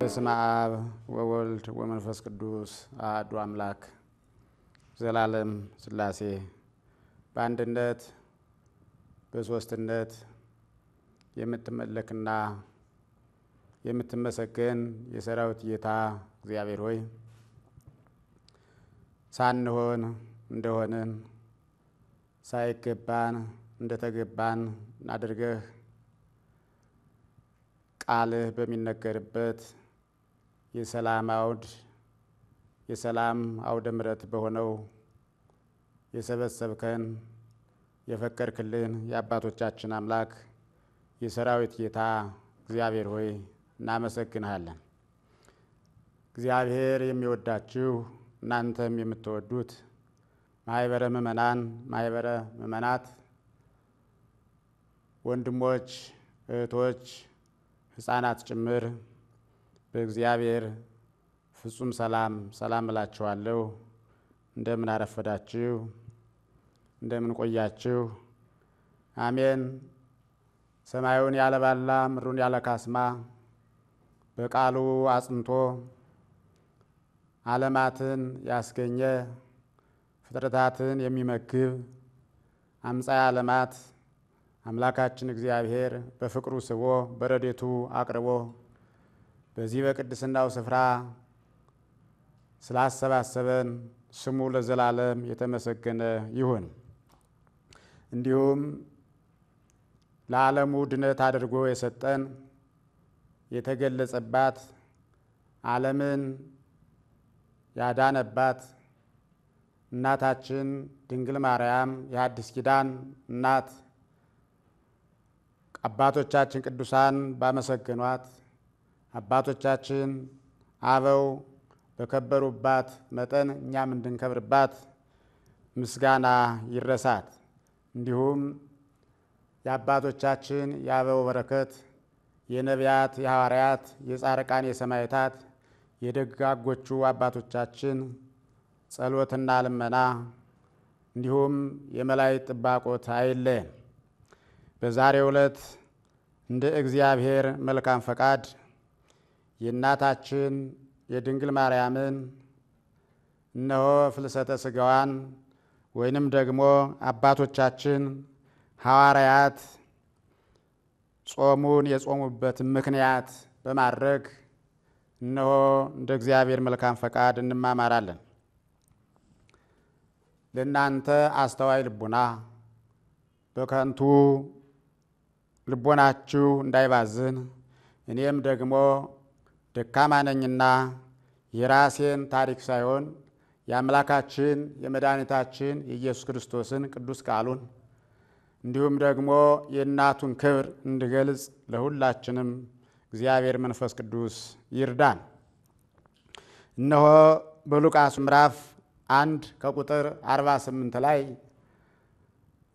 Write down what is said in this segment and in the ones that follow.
በስመ አብ ወወልድ ወመንፈስ ቅዱስ አሐዱ አምላክ ዘላለም ሥላሴ በአንድነት በሦስትነት የምትመለክና የምትመሰገን የሰራዊት ጌታ እግዚአብሔር ሆይ ሳንሆን እንደሆንን ሳይገባን እንደተገባን አድርገህ ቃልህ በሚነገርበት የሰላም አውድ የሰላም አውደ ምረት በሆነው የሰበሰብከን የፈቀድክልን የአባቶቻችን አምላክ የሰራዊት ጌታ እግዚአብሔር ሆይ እናመሰግንሃለን። እግዚአብሔር የሚወዳችሁ እናንተም የምትወዱት ማህበረ ምእመናን፣ ማህበረ ምእመናት፣ ወንድሞች፣ እህቶች፣ ህፃናት ጭምር በእግዚአብሔር ፍጹም ሰላም ሰላም እላችኋለሁ። እንደምን አረፈዳችሁ? እንደምን ቆያችሁ? አሜን። ሰማዩን ያለባላ ምድሩን ያለ ካስማ በቃሉ አጽንቶ አለማትን ያስገኘ ፍጥረታትን የሚመግብ አምፃ ዓለማት አምላካችን እግዚአብሔር በፍቅሩ ስቦ በረዴቱ አቅርቦ በዚህ በቅድስናው ስፍራ ስላሰባሰበን ስሙ ለዘላለም የተመሰገነ ይሁን። እንዲሁም ለዓለሙ ድነት አድርጎ የሰጠን የተገለጸባት ዓለምን ያዳነባት እናታችን ድንግል ማርያም የአዲስ ኪዳን እናት አባቶቻችን ቅዱሳን ባመሰገኗት አባቶቻችን አበው በከበሩባት መጠን እኛም እንድንከብርባት ምስጋና ይረሳት። እንዲሁም የአባቶቻችን የአበው በረከት የነቢያት፣ የሐዋርያት፣ የጻርቃን፣ የሰማዕታት የደጋጎቹ አባቶቻችን ጸሎትና ልመና እንዲሁም የመላእክት ጥባቆት አይለየን። በዛሬው ዕለት እንደ እግዚአብሔር መልካም ፈቃድ የእናታችን የድንግል ማርያምን እነሆ ፍልሰተ ስጋዋን ወይንም ደግሞ አባቶቻችን ሐዋርያት ጾሙን የጾሙበትን ምክንያት በማድረግ እነሆ እንደ እግዚአብሔር መልካም ፈቃድ እንማማራለን። ለእናንተ አስተዋይ ልቡና በከንቱ ልቦናችሁ እንዳይባዝን እኔም ደግሞ ደካማ ነኝና የራሴን ታሪክ ሳይሆን የአምላካችን የመድኃኒታችን የኢየሱስ ክርስቶስን ቅዱስ ቃሉን እንዲሁም ደግሞ የእናቱን ክብር እንድገልጽ ለሁላችንም እግዚአብሔር መንፈስ ቅዱስ ይርዳን። እነሆ በሉቃስ ምዕራፍ አንድ ከቁጥር 48 ላይ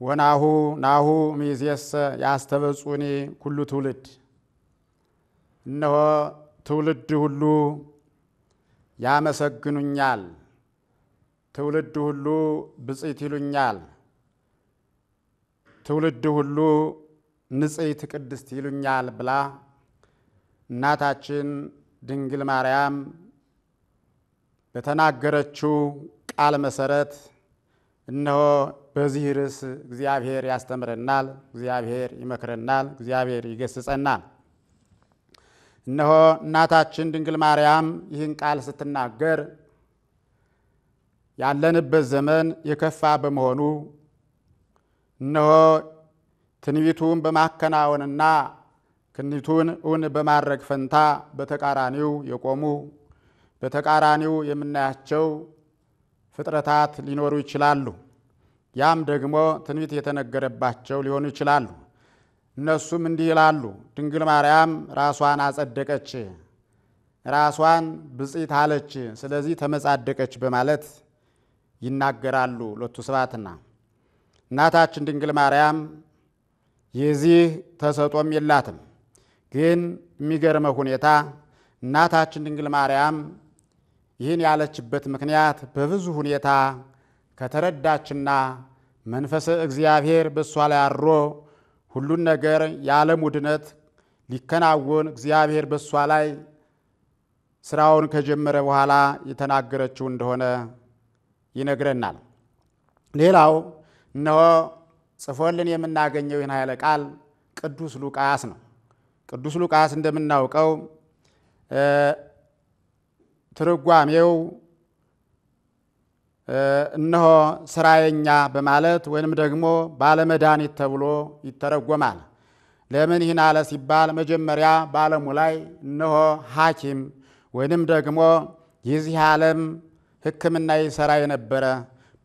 ወናሁ ናሁ ሚዜሰ ያስተበጹኒ ኩሉ ትውልድ እነሆ ትውልድ ሁሉ ያመሰግኑኛል፣ ትውልድ ሁሉ ብፅት ይሉኛል፣ ትውልድ ሁሉ ንጽት ቅድስት ይሉኛል ብላ እናታችን ድንግል ማርያም በተናገረችው ቃል መሰረት እነሆ በዚህ ርዕስ እግዚአብሔር ያስተምረናል፣ እግዚአብሔር ይመክረናል፣ እግዚአብሔር ይገስጸናል። እነሆ እናታችን ድንግል ማርያም ይህን ቃል ስትናገር ያለንበት ዘመን የከፋ በመሆኑ እነሆ ትንቢቱን በማከናወንና ክንቱን እውን በማድረግ ፈንታ በተቃራኒው የቆሙ በተቃራኒው የምናያቸው ፍጥረታት ሊኖሩ ይችላሉ። ያም ደግሞ ትንቢት የተነገረባቸው ሊሆኑ ይችላሉ። እነሱም እንዲህ ይላሉ፣ ድንግል ማርያም ራሷን አጸደቀች፣ ራሷን ብፅዕት አለች፣ ስለዚህ ተመጻደቀች በማለት ይናገራሉ። ሎቱ ስባትና እናታችን ድንግል ማርያም የዚህ ተሰጦም የላትም። ግን የሚገርመው ሁኔታ እናታችን ድንግል ማርያም ይህን ያለችበት ምክንያት በብዙ ሁኔታ ከተረዳችና መንፈሰ እግዚአብሔር በእሷ ላይ አድሮ ሁሉን ነገር የዓለም ውድነት ሊከናወን እግዚአብሔር በእሷ ላይ ስራውን ከጀመረ በኋላ የተናገረችው እንደሆነ ይነግረናል። ሌላው እነሆ ጽፎልን የምናገኘው ይህን ኃይለ ቃል ቅዱስ ሉቃስ ነው። ቅዱስ ሉቃስ እንደምናውቀው ትርጓሜው እነሆ ስራየኛ በማለት ወይንም ደግሞ ባለመድኃኒት ተብሎ ይተረጎማል። ለምን ይህን አለ ሲባል መጀመሪያ በዓለሙ ላይ እነሆ ሐኪም ወይንም ደግሞ የዚህ ዓለም ሕክምና ይሰራ የነበረ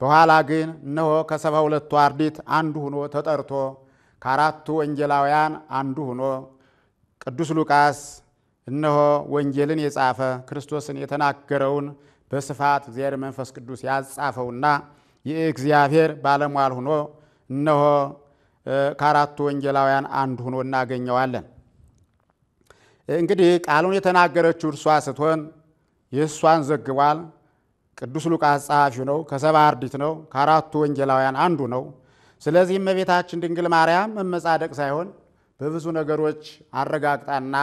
በኋላ ግን እነሆ ከሰባ ሁለቱ አርድእት አንዱ ሆኖ ተጠርቶ ከአራቱ ወንጌላውያን አንዱ ሆኖ ቅዱስ ሉቃስ እነሆ ወንጌልን የጻፈ ክርስቶስን የተናገረውን በስፋት እግዚአብሔር መንፈስ ቅዱስ ያጻፈውና የእግዚአብሔር ባለሟል ሁኖ እነሆ ከአራቱ ወንጌላውያን አንዱ ሁኖ እናገኘዋለን። እንግዲህ ቃሉን የተናገረችው እርሷ ስትሆን የእሷን ዘግቧል። ቅዱስ ሉቃስ ጸሐፊው ነው። ከሰባ አርዲት ነው። ከአራቱ ወንጌላውያን አንዱ ነው። ስለዚህ እመቤታችን ድንግል ማርያም መመጻደቅ ሳይሆን በብዙ ነገሮች አረጋግጣና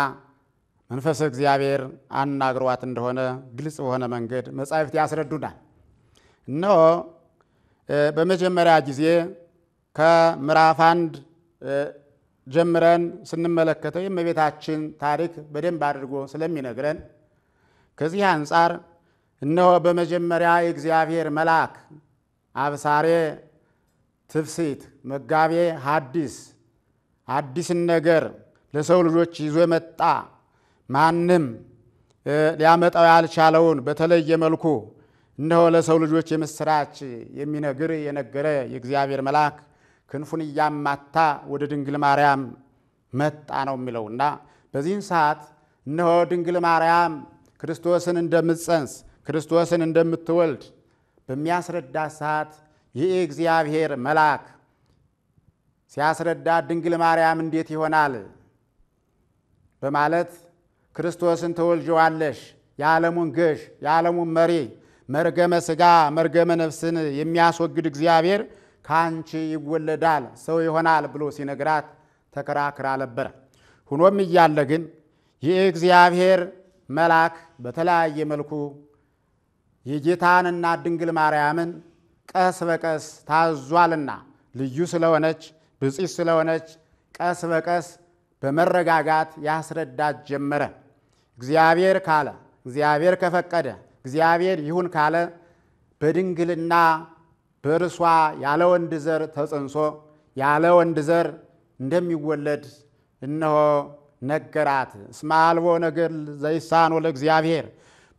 መንፈስ እግዚአብሔር አናግሯት እንደሆነ ግልጽ በሆነ መንገድ መጻሕፍት ያስረዱናል። እነሆ በመጀመሪያ ጊዜ ከምዕራፍ አንድ ጀምረን ስንመለከተው የእመቤታችን ታሪክ በደንብ አድርጎ ስለሚነግረን ከዚህ አንጻር እነሆ በመጀመሪያ የእግዚአብሔር መልአክ አብሳሬ ትፍሲት መጋቤ ሐዲስ አዲስን ነገር ለሰው ልጆች ይዞ የመጣ ማንም ሊያመጣው ያልቻለውን በተለየ መልኩ እነሆ ለሰው ልጆች የምስራች የሚነግር የነገረ የእግዚአብሔር መልአክ ክንፉን እያማታ ወደ ድንግል ማርያም መጣ ነው የሚለው እና በዚህን ሰዓት እነሆ ድንግል ማርያም ክርስቶስን እንደምትጸንስ ክርስቶስን እንደምትወልድ በሚያስረዳ ሰዓት ይህ እግዚአብሔር መልአክ ሲያስረዳ ድንግል ማርያም እንዴት ይሆናል በማለት ክርስቶስን ተወልጀዋለሽ፣ የዓለሙን ገዥ፣ የዓለሙን መሪ፣ መርገመ ሥጋ መርገመ ነፍስን የሚያስወግድ እግዚአብሔር ከአንቺ ይወለዳል፣ ሰው ይሆናል ብሎ ሲነግራት ተከራክራ ነበረ። ሁኖም እያለ ግን የእግዚአብሔር መልአክ በተለያየ መልኩ የጌታንና ድንግል ማርያምን ቀስ በቀስ ታዟልና ልዩ ስለሆነች ብፅዕት ስለሆነች ቀስ በቀስ በመረጋጋት ያስረዳት ጀመረ። እግዚአብሔር ካለ እግዚአብሔር ከፈቀደ እግዚአብሔር ይሁን ካለ በድንግልና በእርሷ ያለ ወንድ ዘር ተጸንሶ ያለ ወንድ ዘር እንደሚወለድ እነሆ ነገራት። እስመ አልቦ ነገር ዘይሳኖ ለእግዚአብሔር፣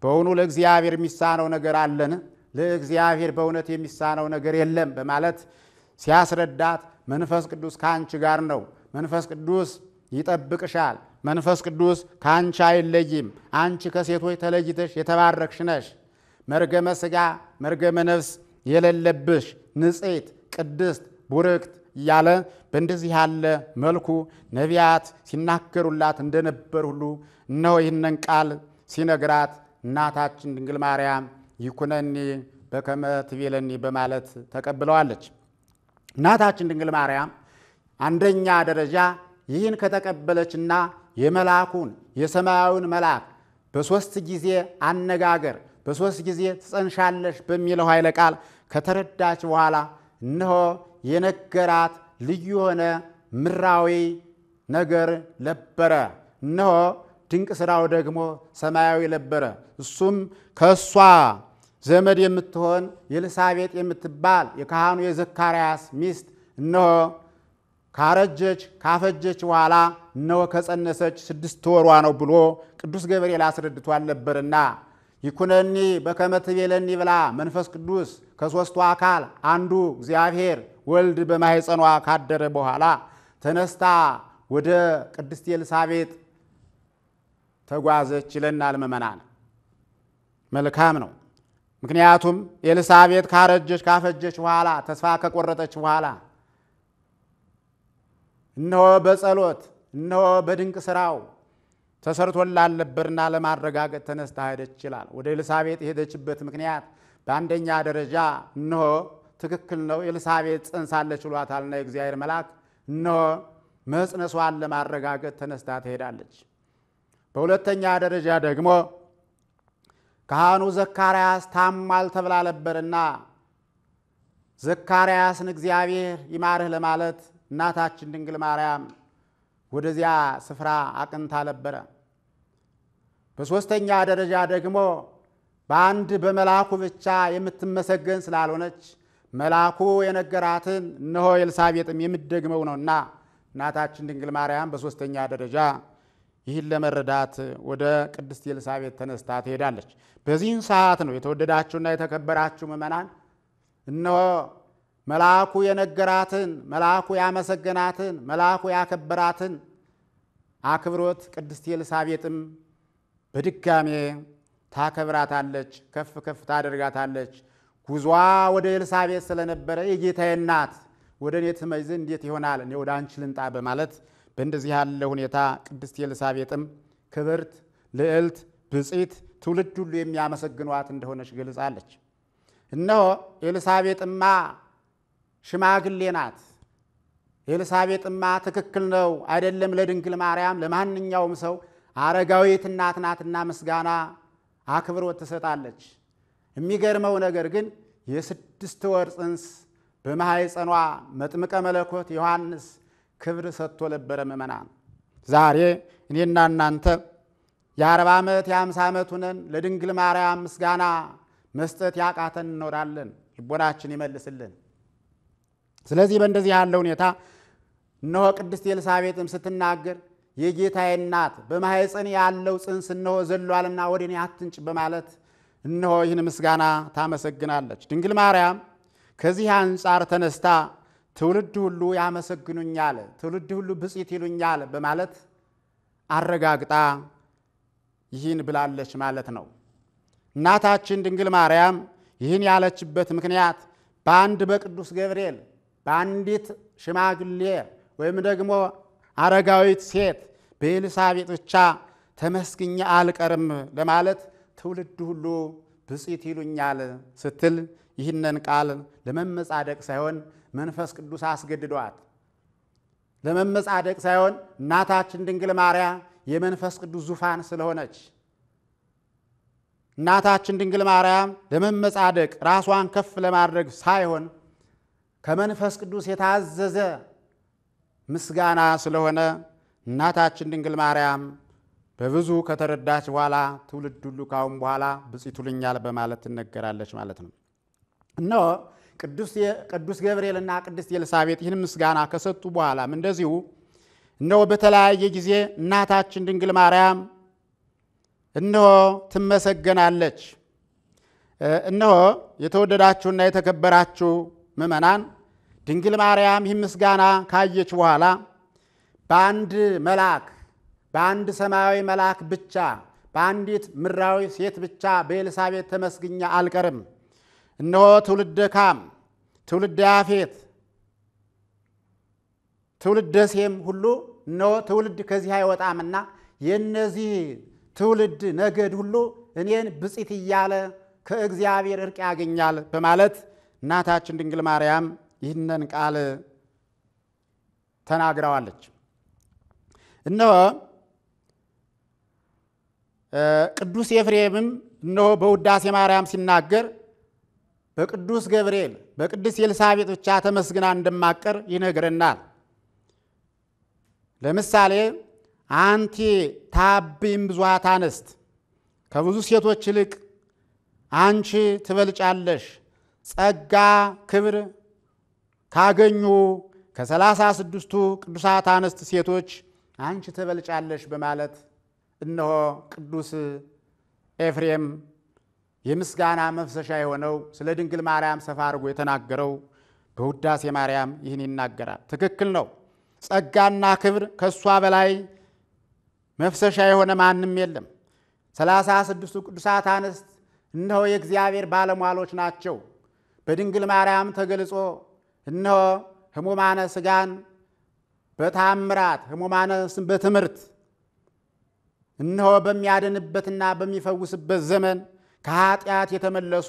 በውኑ ለእግዚአብሔር የሚሳነው ነገር አለን? ለእግዚአብሔር በእውነት የሚሳነው ነገር የለም በማለት ሲያስረዳት መንፈስ ቅዱስ ከአንቺ ጋር ነው፣ መንፈስ ቅዱስ ይጠብቅሻል መንፈስ ቅዱስ ከአንቺ አይለይም። አንቺ ከሴቶች ተለይተሽ የተባረክሽ ነሽ። መርገመ ሥጋ መርገመ ነፍስ የሌለብሽ ንጽሕት፣ ቅድስት፣ ቡርክት እያለ በእንደዚህ ያለ መልኩ ነቢያት ሲናገሩላት እንደነበር ሁሉ እነሆ ይህንን ቃል ሲነግራት እናታችን ድንግል ማርያም ይኩነኒ በከመ ትቤለኒ በማለት ተቀብለዋለች። እናታችን ድንግል ማርያም አንደኛ ደረጃ ይህን ከተቀበለችና የመልአኩን የሰማያዊውን መልአክ በሦስት ጊዜ አነጋገር በሦስት ጊዜ ትጸንሻለሽ በሚለው ኃይለ ቃል ከተረዳች በኋላ እነሆ የነገራት ልዩ የሆነ ምድራዊ ነገር ነበረ። እነሆ ድንቅ ሥራው ደግሞ ሰማያዊ ነበረ። እሱም ከእሷ ዘመድ የምትሆን ኤልሳቤጥ የምትባል የካህኑ የዘካርያስ ሚስት እነሆ ካረጀች ካፈጀች በኋላ እነሆ ከጸነሰች ስድስት ወሯ ነው ብሎ ቅዱስ ገብርኤል አስረድቷል ነበርና ይኩነኒ በከመ ትቤለኒ ብላ መንፈስ ቅዱስ ከሦስቱ አካል አንዱ እግዚአብሔር ወልድ በማኅፀኗ ካደረ በኋላ ተነስታ ወደ ቅድስት ኤልሳቤጥ ተጓዘች ይለናል ምእመናን። መልካም ነው። ምክንያቱም ኤልሳቤጥ ካረጀች ካፈጀች በኋላ ተስፋ ከቆረጠች በኋላ እነሆ በጸሎት እነሆ በድንቅ ስራው ተሰርቶላል ነበርና ለማረጋገጥ ተነስታ ሄደች ይችላል። ወደ ኤልሳቤጥ የሄደችበት ምክንያት በአንደኛ ደረጃ እነሆ ትክክል ነው፣ ኤልሳቤጥ ጸንሳለች ብሏታልና የእግዚአብሔር መልአክ እነሆ መጽነሷን ለማረጋገጥ ተነስታ ትሄዳለች። በሁለተኛ ደረጃ ደግሞ ካህኑ ዘካርያስ ታሟል ተብላ ነበርና ዘካርያስን እግዚአብሔር ይማርህ ለማለት እናታችን ድንግል ማርያም ወደዚያ ስፍራ አቅንታ ነበረ። በሦስተኛ ደረጃ ደግሞ በአንድ በመልአኩ ብቻ የምትመሰገን ስላልሆነች መልአኩ የነገራትን እነሆ ኤልሳቤጥም የምትደግመው ነውና እናታችን ድንግል ማርያም በሦስተኛ ደረጃ ይህን ለመረዳት ወደ ቅድስት ኤልሳቤጥ ተነስታ ትሄዳለች። በዚህን ሰዓት ነው የተወደዳችሁና የተከበራችሁ ምዕመናን እነሆ መልአኩ የነገራትን መልአኩ ያመሰገናትን መልአኩ ያከበራትን አክብሮት ቅድስት ኤልሳቤጥም በድጋሜ ታከብራታለች፣ ከፍ ከፍ ታደርጋታለች። ጉዟ ወደ ኤልሳቤጥ ስለነበረ የጌታዬ እናት ወደ እኔ ትመይዝ እንዴት ይሆናል? እኔ ወደ አንቺ ልንጣ በማለት በእንደዚህ ያለ ሁኔታ ቅድስት ኤልሳቤጥም ክብርት፣ ልዕልት፣ ብፅዕት ትውልድ ሁሉ የሚያመሰግኗት እንደሆነች ገልጻለች። እነሆ ኤልሳቤጥማ ሽማግሌ ናት። ኤልሳቤጥማ ትክክል ነው አይደለም? ለድንግል ማርያም ለማንኛውም ሰው አረጋዊት እናት ናትና ምስጋና አክብሮት ትሰጣለች። የሚገርመው ነገር ግን የስድስት ወር ጽንስ በማኅፀኗ መጥምቀ መለኮት ዮሐንስ ክብር ሰጥቶ ነበረ። ምእመናን ዛሬ እኔና እናንተ የአርባ ዓመት የአምሳ ዓመት ሁነን ለድንግል ማርያም ምስጋና መስጠት ያቃተን እንኖራለን። ልቦናችን ይመልስልን። ስለዚህ በእንደዚህ ያለ ሁኔታ እነሆ ቅድስት ኤልሳቤጥም ስትናገር የጌታዬ እናት በማኅፀን ያለው ጽንስ እነሆ ዘሏልና ወደ እኔ አትንጭ በማለት እነሆ ይህን ምስጋና ታመሰግናለች። ድንግል ማርያም ከዚህ አንጻር ተነስታ ትውልድ ሁሉ ያመሰግኑኛል፣ ትውልድ ሁሉ ብፅዕት ይሉኛል በማለት አረጋግጣ ይህን ብላለች ማለት ነው። እናታችን ድንግል ማርያም ይህን ያለችበት ምክንያት በአንድ በቅዱስ ገብርኤል በአንዲት ሽማግሌ ወይም ደግሞ አረጋዊት ሴት በኤልሳቤጥ ብቻ ተመስግኛ አልቀርም ለማለት ትውልድ ሁሉ ብፅዕት ይሉኛል ስትል ይህንን ቃል ለመመጻደቅ ሳይሆን መንፈስ ቅዱስ አስገድዷት ለመመጻደቅ ሳይሆን እናታችን ድንግል ማርያም የመንፈስ ቅዱስ ዙፋን ስለሆነች እናታችን ድንግል ማርያም ለመመጻደቅ ራሷን ከፍ ለማድረግ ሳይሆን ከመንፈስ ቅዱስ የታዘዘ ምስጋና ስለሆነ እናታችን ድንግል ማርያም በብዙ ከተረዳች በኋላ ትውልድ ሁሉ ካሁን በኋላ ብፅዕት በማለት ትነገራለች ማለት ነው። እነሆ ቅዱስ ገብርኤልና ቅድስት ኤልሳቤጥ ይህን ምስጋና ከሰጡ በኋላም እንደዚሁ እነሆ በተለያየ ጊዜ እናታችን ድንግል ማርያም እነሆ ትመሰገናለች። እነሆ የተወደዳችሁና የተከበራችሁ ምእመናን ድንግል ማርያም ይህ ምስጋና ካየች በኋላ በአንድ መልአክ በአንድ ሰማያዊ መልአክ ብቻ በአንዲት ምድራዊ ሴት ብቻ በኤልሳቤጥ ተመስግኛ አልቀርም፣ እነሆ ትውልደ ካም፣ ትውልደ ያፌት፣ ትውልደ ሴም ሁሉ እነሆ ትውልድ ከዚህ አይወጣምና የእነዚህ ትውልድ ነገድ ሁሉ እኔን ብፅት እያለ ከእግዚአብሔር እርቅ ያገኛል በማለት እናታችን ድንግል ማርያም ይህንን ቃል ተናግረዋለች። እነሆ ቅዱስ ኤፍሬምም እነሆ በውዳሴ ማርያም ሲናገር በቅዱስ ገብርኤል በቅዱስ ኤልሳቤጥ ብቻ ተመስግና እንደማቀር ይነግረናል። ለምሳሌ አንቲ ታብም ብዙሃት አንስት፣ ከብዙ ሴቶች ይልቅ አንቺ ትበልጫለሽ ጸጋ ክብር ካገኙ ከሰላሳ ስድስቱ ቅዱሳት አንስት ሴቶች አንቺ ትበልጫለሽ በማለት እነሆ ቅዱስ ኤፍሬም የምስጋና መፍሰሻ የሆነው ስለ ድንግል ማርያም ሰፋ አድርጎ የተናገረው በውዳሴ ማርያም ይህን ይናገራል። ትክክል ነው። ጸጋና ክብር ከእሷ በላይ መፍሰሻ የሆነ ማንም የለም። ሰላሳ ስድስቱ ቅዱሳት አንስት እነሆ የእግዚአብሔር ባለሟሎች ናቸው። በድንግል ማርያም ተገልጾ እነሆ ህሙማነ ስጋን በታምራት ህሙማነ በትምህርት እነሆ በሚያድንበትና በሚፈውስበት ዘመን ከኃጢአት የተመለሱ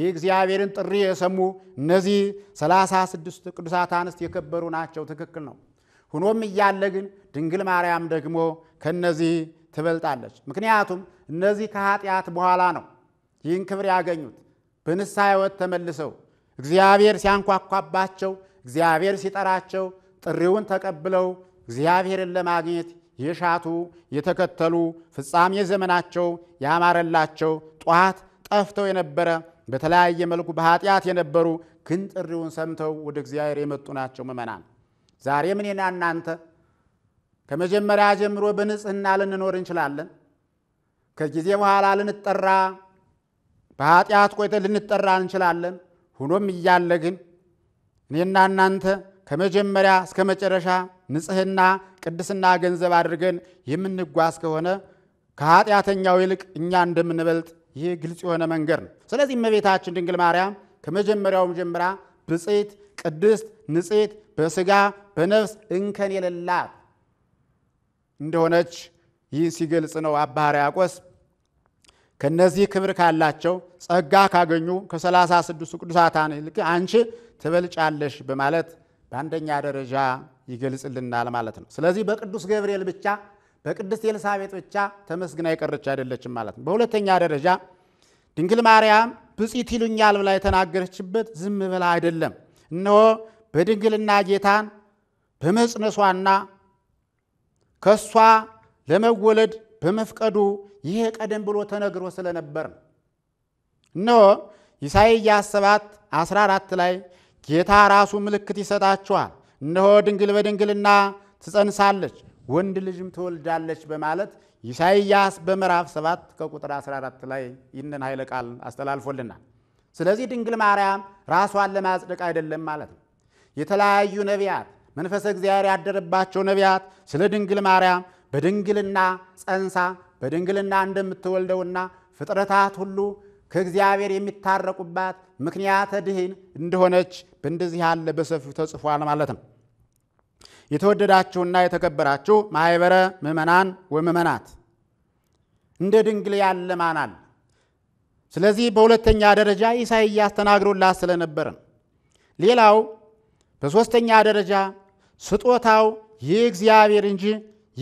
የእግዚአብሔርን ጥሪ የሰሙ እነዚህ ሰላሳ ስድስት ቅዱሳት አንስት የከበሩ ናቸው። ትክክል ነው። ሁኖም እያለ ግን ድንግል ማርያም ደግሞ ከነዚህ ትበልጣለች። ምክንያቱም እነዚህ ከኃጢአት በኋላ ነው ይህን ክብር ያገኙት። በንስሐ ሕይወት ተመልሰው እግዚአብሔር ሲያንኳኳባቸው፣ እግዚአብሔር ሲጠራቸው ጥሪውን ተቀብለው እግዚአብሔርን ለማግኘት የሻቱ የተከተሉ ፍጻሜ ዘመናቸው ያማረላቸው ጠዋት ጠፍተው የነበረ በተለያየ መልኩ በኃጢአት የነበሩ ግን ጥሪውን ሰምተው ወደ እግዚአብሔር የመጡ ናቸው ምእመናን። ምን ና እናንተ ከመጀመሪያ ጀምሮ በንጽህና ልንኖር እንችላለን። ከጊዜ በኋላ ልንጠራ በኃጢአት ቆይተ ልንጠራ እንችላለን። ሆኖም እያለ ግን እኔና እናንተ ከመጀመሪያ እስከ መጨረሻ ንጽህና ቅድስና ገንዘብ አድርገን የምንጓዝ ከሆነ ከኃጢአተኛው ይልቅ እኛ እንደምንበልጥ ይህ ግልጽ የሆነ መንገድ ነው። ስለዚህ እመቤታችን ድንግል ማርያም ከመጀመሪያውም ጀምራ ብጽት ቅድስት፣ ንጽት በስጋ በነፍስ እንከን የሌላት እንደሆነች ይህን ሲገልጽ ነው አባ ሕርያቆስ ከነዚህ ክብር ካላቸው ጸጋ ካገኙ ከሰላሳ ስድስቱ ቅዱሳታን ይልቅ አንቺ ትበልጫለሽ በማለት በአንደኛ ደረጃ ይገልጽልናል ማለት ነው። ስለዚህ በቅዱስ ገብርኤል ብቻ በቅድስት ኤልሳቤጥ ብቻ ተመስግና የቀረች አይደለችም ማለት ነው። በሁለተኛ ደረጃ ድንግል ማርያም ብፅዕት ይሉኛል ብላ የተናገረችበት ዝም ብላ አይደለም። እነሆ በድንግልና ጌታን በመጽነሷና ከእሷ ለመወለድ በመፍቀዱ ይሄ ቀደም ብሎ ተነግሮ ስለነበር ነው። እነሆ ኢሳይያስ 7 14 ላይ ጌታ ራሱ ምልክት ይሰጣችኋል፣ እነሆ ድንግል በድንግልና ትጸንሳለች፣ ወንድ ልጅም ትወልዳለች በማለት ኢሳይያስ በምዕራፍ 7 ከቁጥር 14 ላይ ይህንን ኃይለ ቃል አስተላልፎልናል። ስለዚህ ድንግል ማርያም ራሷን ለማጽደቅ አይደለም ማለት ነው። የተለያዩ ነቢያት መንፈሰ እግዚአብሔር ያደረባቸው ነቢያት ስለ ድንግል ማርያም በድንግልና ጸንሳ በድንግልና እንደምትወልደውና ፍጥረታት ሁሉ ከእግዚአብሔር የሚታረቁባት ምክንያተ ድህን እንደሆነች በእንደዚህ ያለ በሰፊው ተጽፏል ማለት ነው። የተወደዳችሁና የተከበራችሁ ማኅበረ ምእመናን ወምእመናት እንደ ድንግል ያለ ማናል? ስለዚህ በሁለተኛ ደረጃ ኢሳይያስ ተናግሮላት ስለነበረ ሌላው በሦስተኛ ደረጃ ስጦታው የእግዚአብሔር እንጂ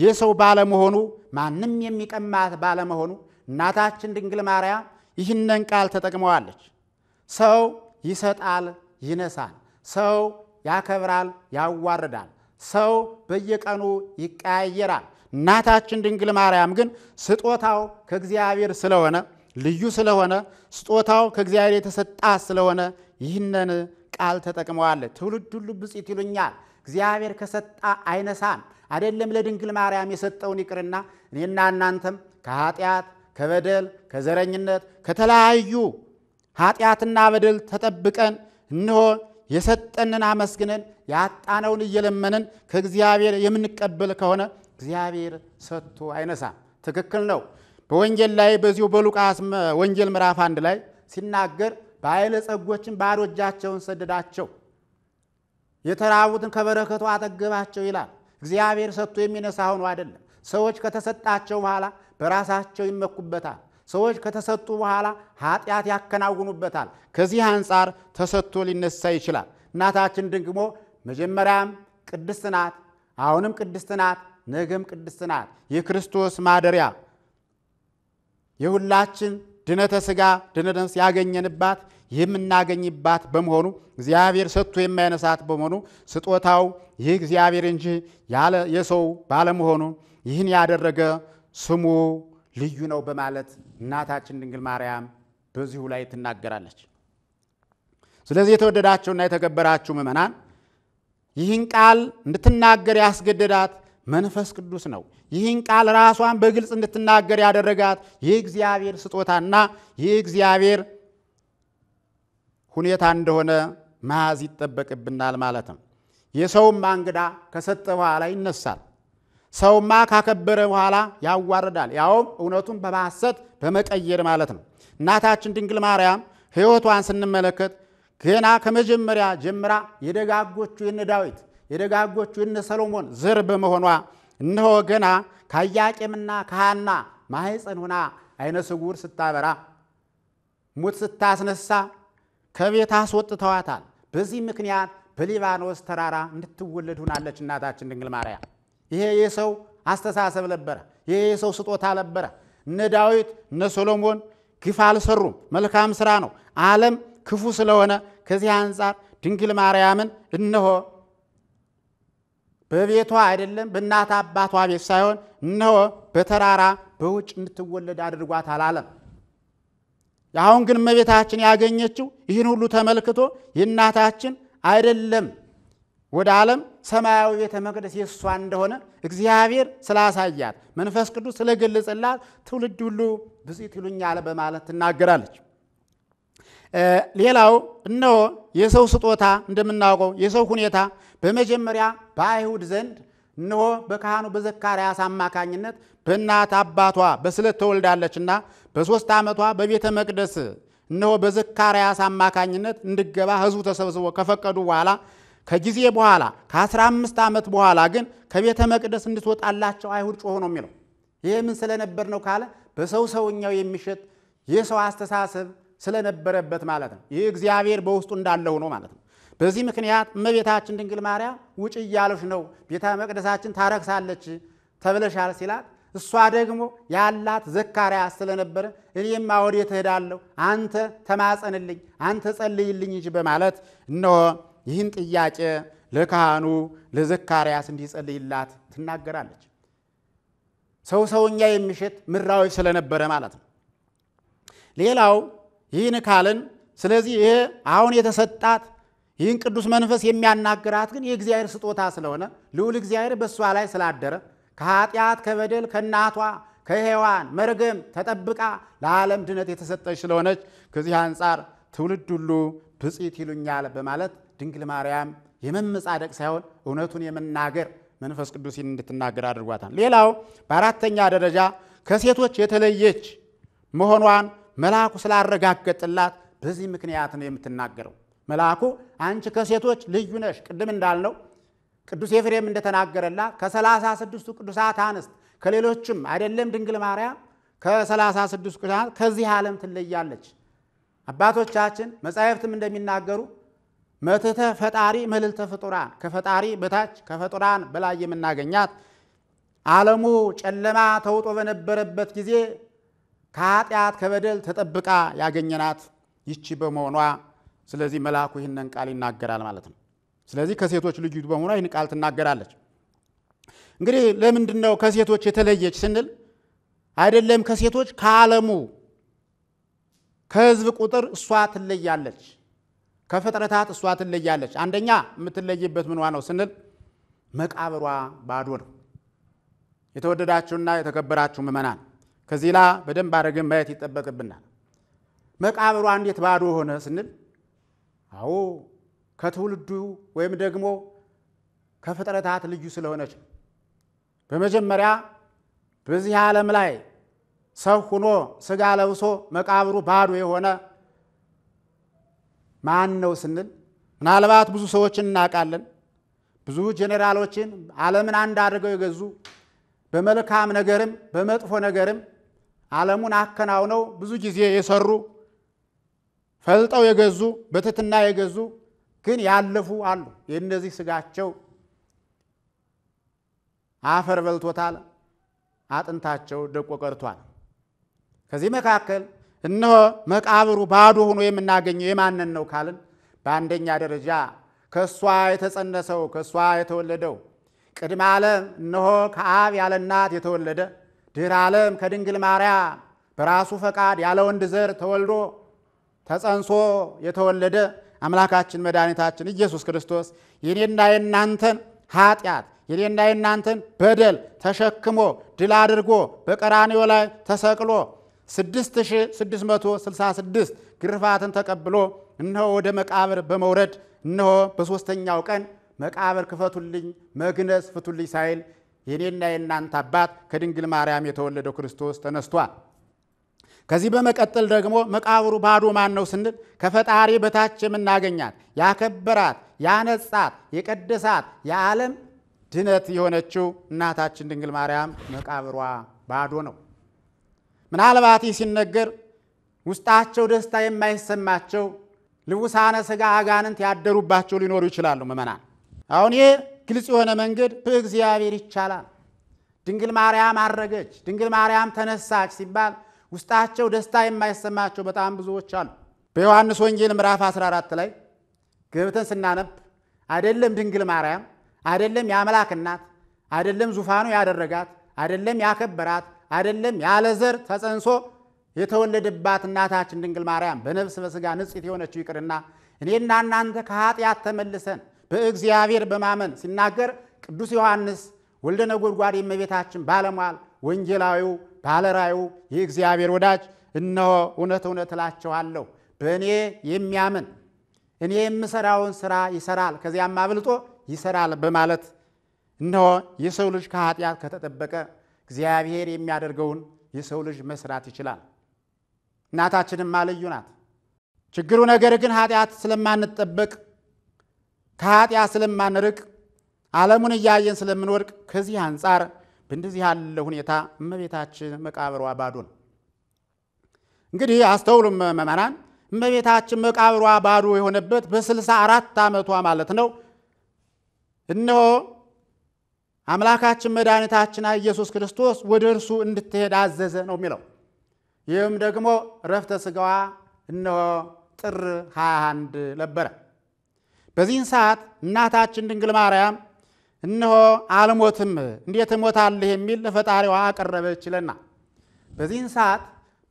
ይህ ሰው ባለመሆኑ ማንም የሚቀማት ባለመሆኑ እናታችን ድንግል ማርያም ይህንን ቃል ተጠቅመዋለች። ሰው ይሰጣል፣ ይነሳል። ሰው ያከብራል፣ ያዋርዳል። ሰው በየቀኑ ይቀያየራል። እናታችን ድንግል ማርያም ግን ስጦታው ከእግዚአብሔር ስለሆነ ልዩ ስለሆነ ስጦታው ከእግዚአብሔር የተሰጣት ስለሆነ ይህንን ቃል ተጠቅመዋለች። ትውልድ ሁሉ ብፅዕት ይሉኛል፣ እግዚአብሔር ከሰጣ አይነሳን አይደለም ለድንግል ማርያም የሰጠውን ይቅርና እኔና እናንተም ከኃጢአት ከበደል ከዘረኝነት ከተለያዩ ኃጢአትና በደል ተጠብቀን እንሆ የሰጠንን አመስግነን ያጣነውን እየለመንን ከእግዚአብሔር የምንቀበል ከሆነ እግዚአብሔር ሰጥቶ አይነሳም። ትክክል ነው። በወንጌል ላይ በዚሁ በሉቃስ ወንጌል ምዕራፍ አንድ ላይ ሲናገር ባለጸጎችን ባዶ እጃቸውን ሰደዳቸው፣ የተራቡትን ከበረከቱ አጠገባቸው ይላል። እግዚአብሔር ሰጥቶ የሚነሳ ሆኖ አይደለም። ሰዎች ከተሰጣቸው በኋላ በራሳቸው ይመኩበታል። ሰዎች ከተሰጡ በኋላ ኃጢአት ያከናውኑበታል። ከዚህ አንጻር ተሰጥቶ ሊነሳ ይችላል። እናታችን ደግሞ መጀመሪያም ቅድስት ናት፣ አሁንም ቅድስት ናት፣ ነገም ቅድስት ናት። የክርስቶስ ማደሪያ የሁላችን ድነተ ስጋ ድነተ ነፍስ ያገኘንባት የምናገኝባት በመሆኑ እግዚአብሔር ሰጥቶ የማይነሳት በመሆኑ ስጦታው ይህ እግዚአብሔር እንጂ የሰው ባለመሆኑ ይህን ያደረገ ስሙ ልዩ ነው በማለት እናታችን ድንግል ማርያም በዚሁ ላይ ትናገራለች። ስለዚህ የተወደዳቸውና የተከበራችሁ ምእመናን ይህን ቃል እንድትናገር ያስገደዳት መንፈስ ቅዱስ ነው። ይህን ቃል ራሷን በግልጽ እንድትናገር ያደረጋት የእግዚአብሔር ስጦታና የእግዚአብሔር ሁኔታ እንደሆነ መያዝ ይጠበቅብናል ማለት ነው። የሰውማ እንግዳ ከሰጠ በኋላ ይነሳል። ሰውማ ካከበረ በኋላ ያዋርዳል፣ ያውም እውነቱን በማሰት በመቀየር ማለት ነው። እናታችን ድንግል ማርያም ሕይወቷን ስንመለከት ገና ከመጀመሪያ ጀምራ የደጋጎቹ የነ ዳዊት የደጋጎቹ እነ ሰሎሞን ዘር በመሆኗ እነሆ ገና ከአያቄምና ከሃና ማሕፀን ሆና አይነ ስጉር ስታበራ ሙት ስታስነሳ ከቤት አስወጥተዋታል። በዚህ ምክንያት በሊባኖስ ተራራ እንድትወለድ ሆናለች እናታችን ድንግል ማርያም። ይሄ የሰው አስተሳሰብ ነበረ። ይሄ የሰው ስጦታ ነበረ። እነ ዳዊት እነ ሶሎሞን ግፍ አልሰሩም። መልካም ስራ ነው። ዓለም ክፉ ስለሆነ ከዚህ አንጻር ድንግል ማርያምን እነሆ በቤቷ አይደለም በእናት አባቷ ቤት ሳይሆን እነሆ በተራራ በውጭ እንድትወለድ አድርጓት አላለም። አሁን ግን እመቤታችን ያገኘችው ይህን ሁሉ ተመልክቶ የእናታችን አይደለም ወደ ዓለም ሰማያዊ ቤተ መቅደስ የእሷ እንደሆነ እግዚአብሔር ስላሳያት መንፈስ ቅዱስ ስለገለጸላት ትውልድ ሁሉ ብፅዕት ይሉኛል በማለት ትናገራለች። ሌላው እነሆ የሰው ስጦታ እንደምናውቀው የሰው ሁኔታ በመጀመሪያ በአይሁድ ዘንድ እነሆ በካህኑ በዘካርያስ አማካኝነት በእናት አባቷ በስለት ተወልዳለችና በሦስት ዓመቷ በቤተ መቅደስ እነሆ በዘካርያስ አማካኝነት እንድገባ ሕዝቡ ተሰብስቦ ከፈቀዱ በኋላ ከጊዜ በኋላ ከ15 ዓመት በኋላ ግን ከቤተ መቅደስ እንድትወጣላቸው አይሁድ ጮሆ ነው የሚለው። ይህ ምን ስለነበር ነው ካለ በሰው ሰውኛው የሚሸጥ የሰው አስተሳሰብ ስለነበረበት ማለት ነው። ይህ እግዚአብሔር በውስጡ እንዳለው ነው ማለት ነው። በዚህ ምክንያት እመቤታችን ድንግል ማርያም ውጭ እያለች ነው ቤተ መቅደሳችን ታረክሳለች ተብለሻል ሲላት እሷ ደግሞ ያላት ዘካርያስ ስለነበረ እኔም ወዴት እሄዳለሁ? አንተ ተማጸንልኝ፣ አንተ ጸልይልኝ እንጂ በማለት እነሆ ይህን ጥያቄ ለካህኑ ለዘካርያስ እንዲጸልይላት ትናገራለች። ሰው ሰውኛ የሚሸት ምራዊ ስለነበረ ማለት ነው። ሌላው ይህን ካልን ስለዚህ ይሄ አሁን የተሰጣት ይህን ቅዱስ መንፈስ የሚያናግራት ግን የእግዚአብሔር ስጦታ ስለሆነ ልዑል እግዚአብሔር በእሷ ላይ ስላደረ ከኃጢአት ከበደል ከእናቷ ከሔዋን መርገም ተጠብቃ ለዓለም ድነት የተሰጠች ስለሆነች ከዚህ አንጻር ትውልድ ሁሉ ብፅዕት ይሉኛል በማለት ድንግል ማርያም የመመጻደቅ ሳይሆን እውነቱን የመናገር መንፈስ ቅዱስ እንድትናገር አድርጓታል። ሌላው በአራተኛ ደረጃ ከሴቶች የተለየች መሆኗን መልአኩ ስላረጋገጥላት በዚህ ምክንያት ነው የምትናገረው። መልአኩ አንቺ ከሴቶች ልዩ ነሽ። ቅድም እንዳልነው ቅዱስ ኤፍሬም እንደተናገረላት ከሰላሳ ስድስቱ ቅዱሳት አንስት ከሌሎችም አይደለም ድንግል ማርያም ከሰላሳ ስድስቱ ቅዱሳት ከዚህ ዓለም ትለያለች። አባቶቻችን መጻሕፍትም እንደሚናገሩ መትተ ፈጣሪ መልዕልተ ፍጡራን ከፈጣሪ በታች ከፍጡራን በላይ የምናገኛት ዓለሙ ጨለማ ተውጦ በነበረበት ጊዜ ከኃጢአት ከበደል ተጠብቃ ያገኘናት ይቺ በመሆኗ ስለዚህ መልአኩ ይህንን ቃል ይናገራል ማለት ነው። ስለዚህ ከሴቶች ልዩ በመሆኗ ይህን ቃል ትናገራለች። እንግዲህ ለምንድን ነው ከሴቶች የተለየች ስንል አይደለም ከሴቶች ከዓለሙ ከህዝብ ቁጥር እሷ ትለያለች። ከፍጥረታት እሷ ትለያለች። አንደኛ የምትለይበት ምንዋ ነው ስንል መቃብሯ ባዶ ነው። የተወደዳችሁና የተከበራችሁ ምእመናን ከዚህ ላ በደንብ አድርገን ማየት ይጠበቅብናል። መቃብሯ እንዴት ባዶ ሆነ ስንል፣ አዎ ከትውልዱ ወይም ደግሞ ከፍጥረታት ልዩ ስለሆነች በመጀመሪያ በዚህ ዓለም ላይ ሰው ሁኖ ስጋ ለብሶ መቃብሩ ባዶ የሆነ ማን ነው ስንል፣ ምናልባት ብዙ ሰዎችን እናውቃለን። ብዙ ጄኔራሎችን ዓለምን አንድ አድርገው የገዙ በመልካም ነገርም በመጥፎ ነገርም ዓለሙን አከናውነው ብዙ ጊዜ የሰሩ ፈልጠው የገዙ በትትና የገዙ ግን ያለፉ አሉ። የእነዚህ ስጋቸው አፈር በልቶታል፣ አጥንታቸው ደቆ ቀርቷል። ከዚህ መካከል እነሆ መቃብሩ ባዶ ሆኖ የምናገኘው የማንን ነው ካልን በአንደኛ ደረጃ ከእሷ የተጸነሰው ከእሷ የተወለደው ቅድመ ዓለም እነሆ ከአብ ያለ እናት የተወለደ ድኅረ ዓለም ከድንግል ማርያም በራሱ ፈቃድ ያለ ወንድ ዘር ተወልዶ ተጸንሶ የተወለደ አምላካችን መድኃኒታችን ኢየሱስ ክርስቶስ የኔና የናንተን ኃጢአት የኔና የናንተን በደል ተሸክሞ ድል አድርጎ በቀራንዮ ላይ ተሰቅሎ 6666 ግርፋትን ተቀብሎ እነሆ ወደ መቃብር በመውረድ እነሆ በሦስተኛው ቀን መቃብር ክፈቱልኝ፣ መግነዝ ፍቱልኝ ሳይል የኔና የእናንተ አባት ከድንግል ማርያም የተወለደው ክርስቶስ ተነስቷል። ከዚህ በመቀጠል ደግሞ መቃብሩ ባዶ ማን ነው ስንል ከፈጣሪ በታች የምናገኛት ያከበራት፣ ያነጻት፣ የቀደሳት የዓለም ድነት የሆነችው እናታችን ድንግል ማርያም መቃብሯ ባዶ ነው። ምናልባት ይህ ሲነገር ውስጣቸው ደስታ የማይሰማቸው ልቡሳነ ስጋ አጋንንት ያደሩባቸው ሊኖሩ ይችላሉ ምእመናን አሁን ግልጽ የሆነ መንገድ በእግዚአብሔር ይቻላል። ድንግል ማርያም አረገች፣ ድንግል ማርያም ተነሳች ሲባል ውስጣቸው ደስታ የማይሰማቸው በጣም ብዙዎች አሉ። በዮሐንስ ወንጌል ምዕራፍ 14 ላይ ገብተን ስናነብ አይደለም ድንግል ማርያም አይደለም የአምላክ እናት አይደለም ዙፋኑ ያደረጋት አይደለም ያከበራት አይደለም ያለ ዘር ተጸንሶ የተወለደባት እናታችን ድንግል ማርያም በነፍስ በስጋ ንጽሕት የሆነችው ይቅርና እኔና እናንተ ከኃጢአት ተመልሰን በእግዚአብሔር በማመን ሲናገር ቅዱስ ዮሐንስ ወልደ ነጎድጓድ የእመቤታችን ባለሟል ወንጌላዊው ባለራዩ የእግዚአብሔር ወዳጅ እነሆ እውነት እውነት እላችኋለሁ በእኔ የሚያምን እኔ የምሰራውን ስራ ይሰራል ከዚያም አብልጦ ይሰራል በማለት እነሆ የሰው ልጅ ከኃጢአት ከተጠበቀ እግዚአብሔር የሚያደርገውን የሰው ልጅ መስራት ይችላል። እናታችንም ልዩ ናት። ችግሩ ነገር ግን ኃጢአት ስለማንጠበቅ ከኃጢአት ስለማንርቅ ዓለሙን እያየን ስለምንወድቅ ከዚህ አንጻር በእንደዚህ ያለ ሁኔታ እመቤታችን መቃብሯ ባዶ ነው። እንግዲህ አስተውሉም መምህራን፣ እመቤታችን መቃብሯ ባዶ የሆነበት በስልሳ አራት ዓመቷ ማለት ነው። እነሆ አምላካችን መድኃኒታችን ኢየሱስ ክርስቶስ ወደ እርሱ እንድትሄድ አዘዘ ነው የሚለው። ይህም ደግሞ ረፍተ ስጋዋ እነሆ ጥር 21 ነበረ። በዚህን ሰዓት እናታችን ድንግል ማርያም እነሆ አልሞትም እንዴት እሞታለህ የሚል ለፈጣሪዋ አቀረበች ይለና በዚህን ሰዓት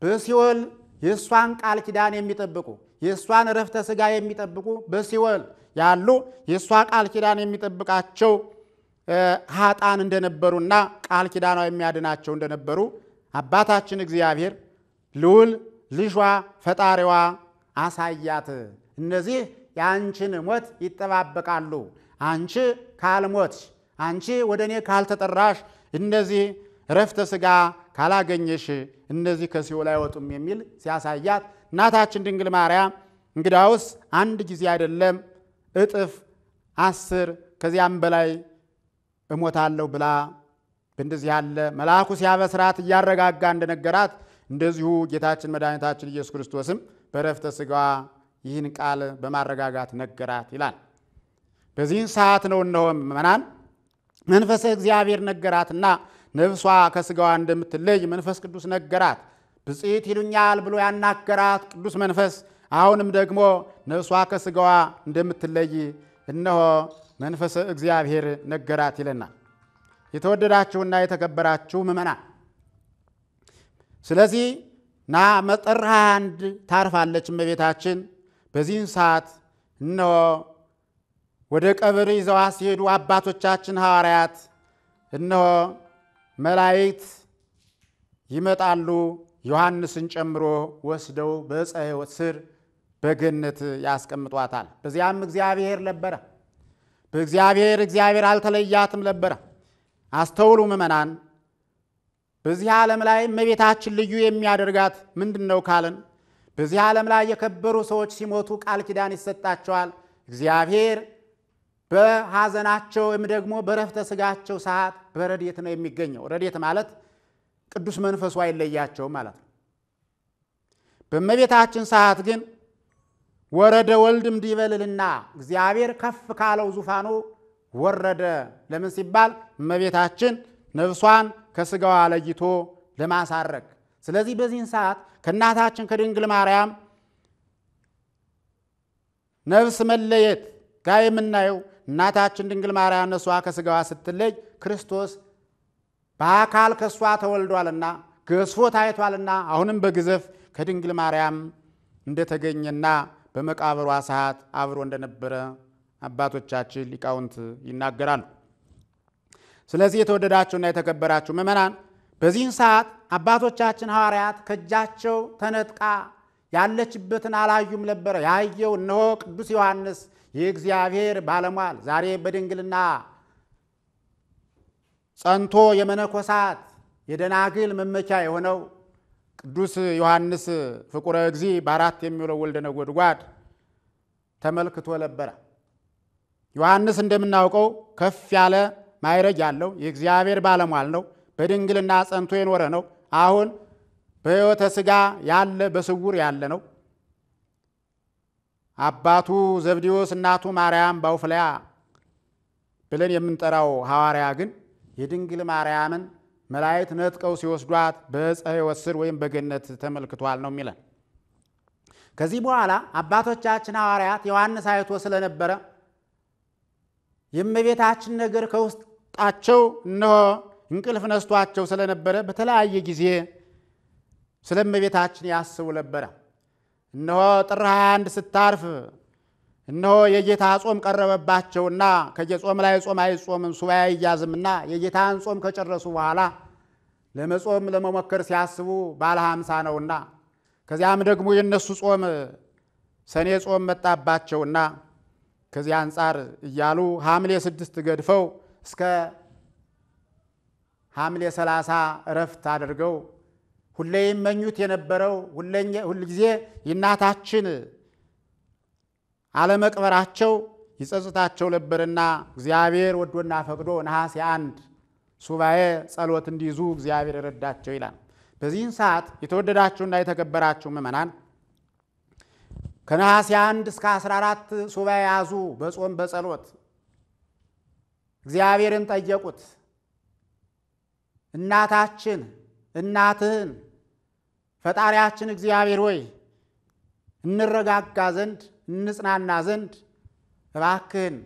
በሲኦል የእሷን ቃል ኪዳን የሚጠብቁ የእሷን ረፍተ ሥጋ የሚጠብቁ በሲኦል ያሉ የእሷ ቃል ኪዳን የሚጠብቃቸው ሀጣን እንደነበሩና ቃል ኪዳኗ የሚያድናቸው እንደነበሩ አባታችን እግዚአብሔር ልዑል ልሿ ፈጣሪዋ አሳያት። እነዚህ የአንቺን ሞት ይጠባበቃሉ። አንቺ ካልሞት፣ አንቺ ወደ እኔ ካልተጠራሽ፣ እነዚህ ረፍተ ሥጋ ካላገኘሽ እነዚህ ከሲኦል አይወጡም የሚል ሲያሳያት እናታችን ድንግል ማርያም እንግዳውስ አንድ ጊዜ አይደለም እጥፍ አስር ከዚያም በላይ እሞታለሁ ብላ እንደዚህ ያለ መልአኩ ሲያበስራት እያረጋጋ እንደነገራት እንደዚሁ ጌታችን መድኃኒታችን ኢየሱስ ክርስቶስም በረፍተ ሥጋዋ ይህን ቃል በማረጋጋት ነገራት ይላል። በዚህን ሰዓት ነው እነሆ ምእመናን መንፈሰ እግዚአብሔር ነገራትና ነፍሷ ከስጋዋ እንደምትለይ መንፈስ ቅዱስ ነገራት። ብጽት ይሉኛል ብሎ ያናገራት ቅዱስ መንፈስ አሁንም ደግሞ ነፍሷ ከስጋዋ እንደምትለይ እነሆ መንፈሰ እግዚአብሔር ነገራት ይለናል። የተወደዳችሁና የተከበራችሁ ምእመናን ስለዚህ ና መጠር 21 ታርፋለች እመቤታችን በዚህን ሰዓት እነሆ ወደ ቀብር ይዘዋ ሲሄዱ አባቶቻችን ሐዋርያት እነሆ መላእክት ይመጣሉ ዮሐንስን ጨምሮ ወስደው በዕፀ ሕይወት ስር በገነት ያስቀምጧታል። በዚያም እግዚአብሔር ነበረ። በእግዚአብሔር እግዚአብሔር አልተለያትም ነበረ። አስተውሉ ምእመናን፣ በዚህ ዓለም ላይ እመቤታችን ልዩ የሚያደርጋት ምንድን ነው ካልን በዚህ ዓለም ላይ የከበሩ ሰዎች ሲሞቱ ቃል ኪዳን ይሰጣቸዋል። እግዚአብሔር በሐዘናቸው ወይም ደግሞ በረፍተ ስጋቸው ሰዓት በረዴት ነው የሚገኘው። ረዴት ማለት ቅዱስ መንፈሱ አይለያቸውም ማለት ነው። በእመቤታችን ሰዓት ግን ወረደ ወልድ እምዲበልልና እግዚአብሔር ከፍ ካለው ዙፋኑ ወረደ። ለምን ሲባል እመቤታችን ነፍሷን ከስጋዋ ለይቶ ለማሳረግ ስለዚህ በዚህን ሰዓት ከእናታችን ከድንግል ማርያም ነፍስ መለየት ጋር የምናየው እናታችን ድንግል ማርያም ነሷ ከስጋዋ ስትለይ ክርስቶስ በአካል ከእሷ ተወልዷልና ገዝፎ ታይቷልና አሁንም በግዘፍ ከድንግል ማርያም እንደተገኘና በመቃብሯ ሰዓት አብሮ እንደነበረ አባቶቻችን ሊቃውንት ይናገራሉ። ስለዚህ የተወደዳችሁና የተከበራችሁ ምእመናን በዚህን ሰዓት አባቶቻችን ሐዋርያት ከእጃቸው ተነጥቃ ያለችበትን አላዩም ነበረ። ያየው እነሆ ቅዱስ ዮሐንስ የእግዚአብሔር ባለሟል ዛሬ በድንግልና ጸንቶ የመነኮሳት የደናግል መመኪያ የሆነው ቅዱስ ዮሐንስ ፍቁረ እግዚ በአራት የሚውለው ወልደ ነጎድጓድ ተመልክቶ ነበረ። ዮሐንስ እንደምናውቀው ከፍ ያለ ማይረግ ያለው የእግዚአብሔር ባለሟል ነው። በድንግልና ጸንቶ የኖረ ነው። አሁን በሕይወተ ሥጋ ያለ በስውር ያለ ነው። አባቱ ዘብዴዎስ እናቱ ማርያም ባውፍልያ ብለን የምንጠራው ሐዋርያ ግን የድንግል ማርያምን መላእክት ነጥቀው ሲወስዷት በዕፀ ሕይወት ስር ወይም በገነት ተመልክቷል ነው የሚለን። ከዚህ በኋላ አባቶቻችን ሐዋርያት ዮሐንስ አይቶ ስለነበረ የእመቤታችን ነገር ከውስጣቸው እነሆ እንቅልፍ ነስቷቸው ስለነበረ በተለያየ ጊዜ ስለ እመቤታችን ያስቡ ነበረ። እነሆ ጥር 21 ስታርፍ እነሆ የጌታ ጾም ቀረበባቸውና ከየጾም ላይ ጾም አይጾምም ሱባኤ አይያዝምና የጌታን ጾም ከጨረሱ በኋላ ለመጾም ለመሞከር ሲያስቡ ባለ ሀምሳ ነውና ከዚያም ደግሞ የእነሱ ጾም ሰኔ ጾም መጣባቸውና ከዚህ አንጻር እያሉ ሐምሌ ስድስት ገድፈው እስከ ሐምሌ 30 እረፍት አድርገው ሁሌ ይመኙት የነበረው ሁልጊዜ የእናታችን አለመቅበራቸው ይጸጽታቸው ነበርና እግዚአብሔር ወዶና ፈቅዶ ነሐሴ አንድ ሱባኤ ጸሎት እንዲይዙ እግዚአብሔር ረዳቸው ይላል። በዚህን ሰዓት የተወደዳችሁና የተከበራችሁ ምእመናን ከነሐሴ አንድ እስከ 14 ሱባኤ ያዙ። በጾም በጸሎት እግዚአብሔርን ጠየቁት። እናታችን እናትህን ፈጣሪያችን እግዚአብሔር ሆይ እንረጋጋ ዘንድ እንጽናና ዘንድ እባክህን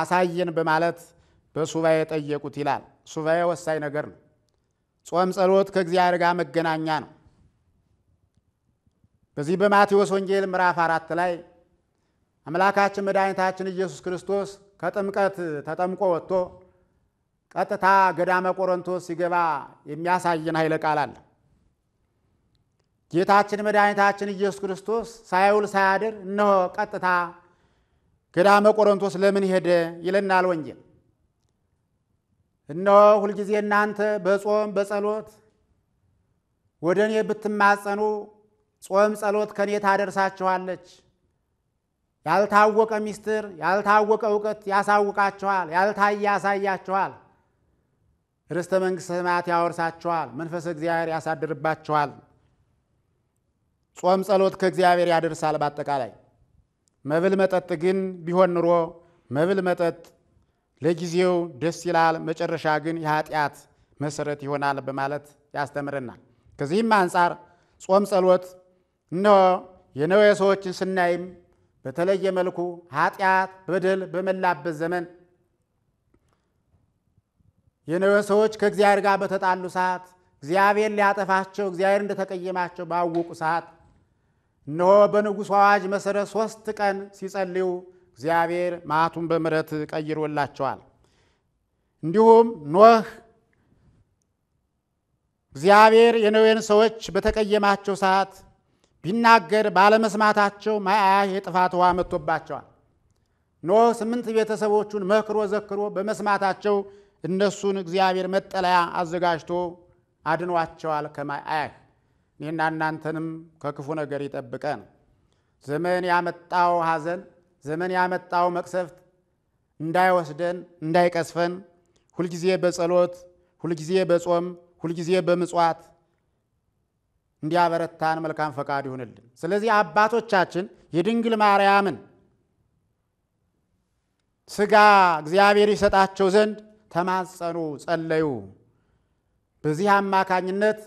አሳየን በማለት በሱባኤ ጠየቁት ይላል። ሱባኤ ወሳኝ ነገር ነው። ጾም፣ ጸሎት ከእግዚአብሔር ጋር መገናኛ ነው። በዚህ በማቴዎስ ወንጌል ምዕራፍ አራት ላይ አምላካችን መድኃኒታችን ኢየሱስ ክርስቶስ ከጥምቀት ተጠምቆ ወጥቶ ቀጥታ ገዳመ ቆሮንቶስ ሲገባ የሚያሳየን ኃይለ ቃል አለ። ጌታችን መድኃኒታችን ኢየሱስ ክርስቶስ ሳይውል ሳያድር እነሆ ቀጥታ ገዳመ ቆሮንቶስ ለምን ሄደ ይለናል ወንጌል። እነሆ ሁልጊዜ እናንተ በጾም በጸሎት ወደ እኔ ብትማጸኑ ጾም ጸሎት ከእኔ ታደርሳችኋለች። ያልታወቀ ምስጢር፣ ያልታወቀ እውቀት ያሳውቃችኋል፣ ያልታየ ያሳያችኋል። ርስተ መንግሥተ ሰማያት ያወርሳቸዋል። መንፈስ እግዚአብሔር ያሳድርባቸዋል። ጾም ጸሎት ከእግዚአብሔር ያደርሳል። በአጠቃላይ መብል መጠጥ ግን ቢሆን ኑሮ መብል መጠጥ ለጊዜው ደስ ይላል፣ መጨረሻ ግን የኃጢአት መሰረት ይሆናል በማለት ያስተምረናል። ከዚህም አንጻር ጾም ጸሎት እነሆ የነዌ ሰዎችን ስናይም በተለየ መልኩ ኃጢአት በደል በመላበት ዘመን የነዌ ሰዎች ከእግዚአብሔር ጋር በተጣሉ ሰዓት እግዚአብሔር ሊያጠፋቸው እግዚአብሔር እንደተቀየማቸው ባወቁ ሰዓት እነሆ በንጉሥ አዋጅ መሠረት ሦስት ቀን ሲጸልዩ እግዚአብሔር ማቱን በምረት ቀይሮላቸዋል። እንዲሁም ኖህ እግዚአብሔር የነዌን ሰዎች በተቀየማቸው ሰዓት ቢናገር ባለመስማታቸው ማያያ የጥፋት ውሃ መጥቶባቸዋል። ኖህ ስምንት ቤተሰቦቹን መክሮ ዘክሮ በመስማታቸው እነሱን እግዚአብሔር መጠለያ አዘጋጅቶ አድኗቸዋል። ከማያህ እኔና እናንተንም ከክፉ ነገር ይጠብቀን። ዘመን ያመጣው ሐዘን፣ ዘመን ያመጣው መቅሰፍት እንዳይወስደን እንዳይቀስፈን ሁልጊዜ በጸሎት ሁልጊዜ በጾም ሁልጊዜ በምጽዋት እንዲያበረታን መልካም ፈቃድ ይሁንልን። ስለዚህ አባቶቻችን የድንግል ማርያምን ሥጋ እግዚአብሔር ይሰጣቸው ዘንድ ተማጸኑ፣ ጸለዩ። በዚህ አማካኝነት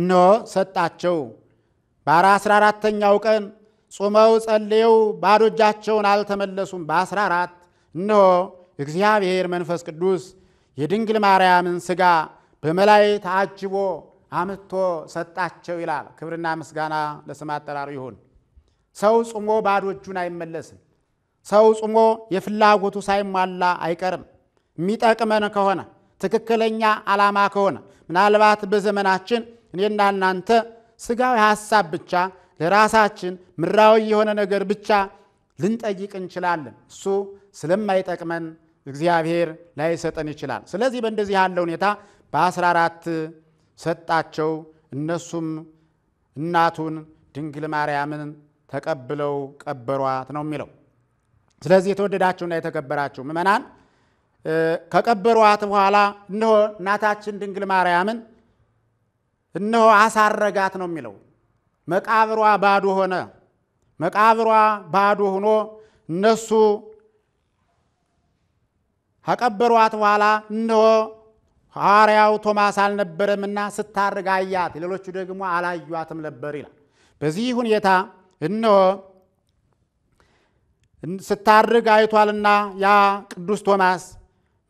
እነሆ ሰጣቸው። 14 አራተኛው ቀን ጾመው ጸልየው ባዶ እጃቸውን አልተመለሱም። በአስራ አራት እነሆ እግዚአብሔር መንፈስ ቅዱስ የድንግል ማርያምን ሥጋ በመላእክት ታጅቦ አምጥቶ ሰጣቸው ይላል። ክብርና ምስጋና ለስም አጠራሩ ይሁን። ሰው ጾሞ ባዶ እጁን አይመለስም። ሰው ጾሞ የፍላጎቱ ሳይሟላ አይቀርም። የሚጠቅመን ከሆነ ትክክለኛ ዓላማ ከሆነ ምናልባት በዘመናችን እኔና እናንተ ስጋዊ ሐሳብ ብቻ ለራሳችን ምራዊ የሆነ ነገር ብቻ ልንጠይቅ እንችላለን። እሱ ስለማይጠቅመን እግዚአብሔር ላይሰጠን ይችላል። ስለዚህ በእንደዚህ ያለ ሁኔታ በአስራ አራት ሰጣቸው። እነሱም እናቱን ድንግል ማርያምን ተቀብለው ቀበሯት ነው የሚለው። ስለዚህ የተወደዳችሁና የተከበራችሁ ምእመናን ከቀበሯት በኋላ እነሆ እናታችን ድንግል ማርያምን እነሆ አሳረጋት ነው የሚለው። መቃብሯ ባዶ ሆነ። መቃብሯ ባዶ ሆኖ እነሱ ከቀበሯት በኋላ እነሆ ሐዋርያው ቶማስ አልነበረምና ስታርግ አያት፣ ሌሎቹ ደግሞ አላዩአትም ነበር ይላል። በዚህ ሁኔታ እነሆ ስታርግ አይቷልና ያ ቅዱስ ቶማስ